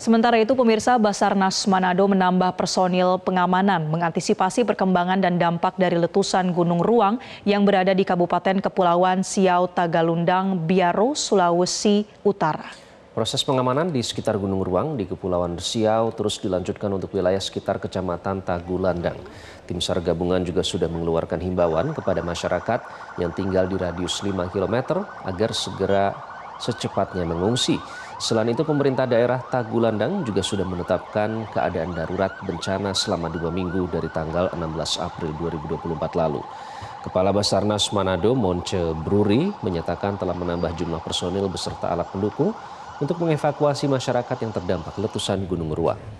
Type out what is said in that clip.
Sementara itu, pemirsa Basarnas Manado menambah personil pengamanan mengantisipasi perkembangan dan dampak dari letusan Gunung Ruang yang berada di Kabupaten Kepulauan Siau Tagalundang, Biaro, Sulawesi Utara. Proses pengamanan di sekitar Gunung Ruang di Kepulauan Siau terus dilanjutkan untuk wilayah sekitar Kecamatan Tagulandang. Tim SAR gabungan juga sudah mengeluarkan himbauan kepada masyarakat yang tinggal di radius 5 km agar segera secepatnya mengungsi. Selain itu, pemerintah daerah Tagulandang juga sudah menetapkan keadaan darurat bencana selama dua minggu dari tanggal 16 April 2024 lalu. Kepala Basarnas Manado Monce Bruri menyatakan telah menambah jumlah personil beserta alat pendukung untuk mengevakuasi masyarakat yang terdampak letusan Gunung Ruang.